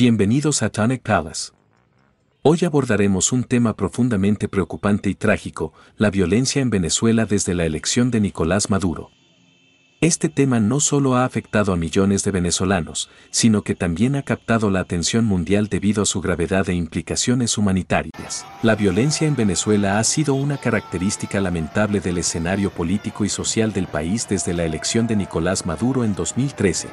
Bienvenidos a Tonic Palace. Hoy abordaremos un tema profundamente preocupante y trágico, la violencia en Venezuela desde la elección de Nicolás Maduro. Este tema no solo ha afectado a millones de venezolanos, sino que también ha captado la atención mundial debido a su gravedad e implicaciones humanitarias. La violencia en Venezuela ha sido una característica lamentable del escenario político y social del país desde la elección de Nicolás Maduro en 2013,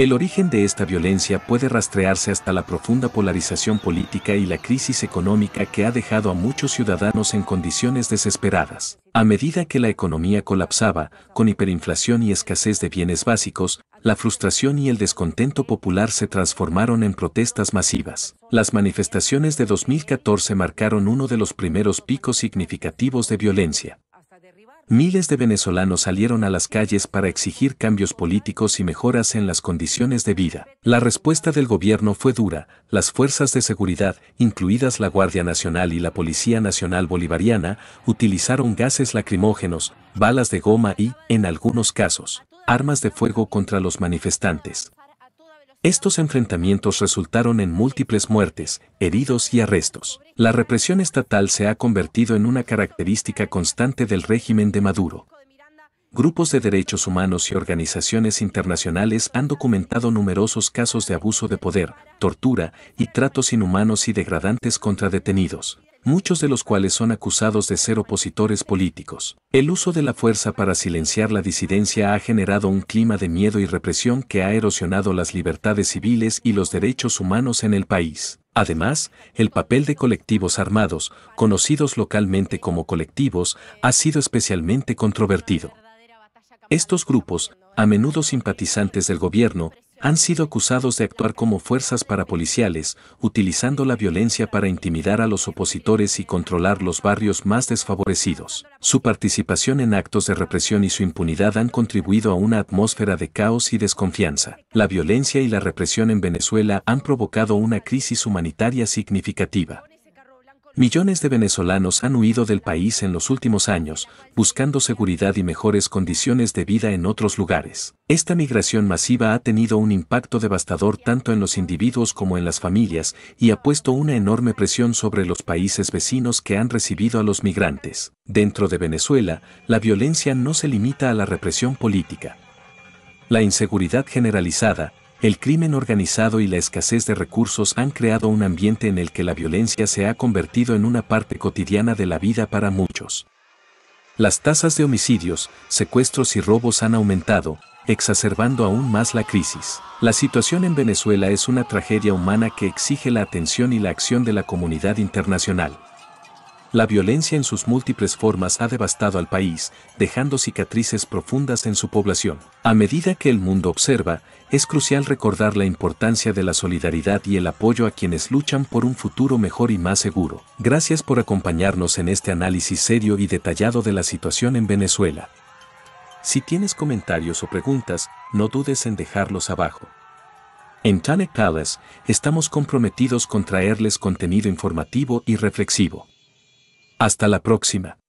el origen de esta violencia puede rastrearse hasta la profunda polarización política y la crisis económica que ha dejado a muchos ciudadanos en condiciones desesperadas. A medida que la economía colapsaba, con hiperinflación y escasez de bienes básicos, la frustración y el descontento popular se transformaron en protestas masivas. Las manifestaciones de 2014 marcaron uno de los primeros picos significativos de violencia. Miles de venezolanos salieron a las calles para exigir cambios políticos y mejoras en las condiciones de vida. La respuesta del gobierno fue dura, las fuerzas de seguridad, incluidas la Guardia Nacional y la Policía Nacional Bolivariana, utilizaron gases lacrimógenos, balas de goma y, en algunos casos, armas de fuego contra los manifestantes. Estos enfrentamientos resultaron en múltiples muertes, heridos y arrestos. La represión estatal se ha convertido en una característica constante del régimen de Maduro. Grupos de derechos humanos y organizaciones internacionales han documentado numerosos casos de abuso de poder, tortura y tratos inhumanos y degradantes contra detenidos muchos de los cuales son acusados de ser opositores políticos. El uso de la fuerza para silenciar la disidencia ha generado un clima de miedo y represión que ha erosionado las libertades civiles y los derechos humanos en el país. Además, el papel de colectivos armados, conocidos localmente como colectivos, ha sido especialmente controvertido. Estos grupos, a menudo simpatizantes del gobierno, han sido acusados de actuar como fuerzas parapoliciales, utilizando la violencia para intimidar a los opositores y controlar los barrios más desfavorecidos. Su participación en actos de represión y su impunidad han contribuido a una atmósfera de caos y desconfianza. La violencia y la represión en Venezuela han provocado una crisis humanitaria significativa. Millones de venezolanos han huido del país en los últimos años, buscando seguridad y mejores condiciones de vida en otros lugares. Esta migración masiva ha tenido un impacto devastador tanto en los individuos como en las familias y ha puesto una enorme presión sobre los países vecinos que han recibido a los migrantes. Dentro de Venezuela, la violencia no se limita a la represión política. La inseguridad generalizada, el crimen organizado y la escasez de recursos han creado un ambiente en el que la violencia se ha convertido en una parte cotidiana de la vida para muchos. Las tasas de homicidios, secuestros y robos han aumentado, exacerbando aún más la crisis. La situación en Venezuela es una tragedia humana que exige la atención y la acción de la comunidad internacional. La violencia en sus múltiples formas ha devastado al país, dejando cicatrices profundas en su población. A medida que el mundo observa, es crucial recordar la importancia de la solidaridad y el apoyo a quienes luchan por un futuro mejor y más seguro. Gracias por acompañarnos en este análisis serio y detallado de la situación en Venezuela. Si tienes comentarios o preguntas, no dudes en dejarlos abajo. En Tane Palace, estamos comprometidos con traerles contenido informativo y reflexivo. Hasta la próxima.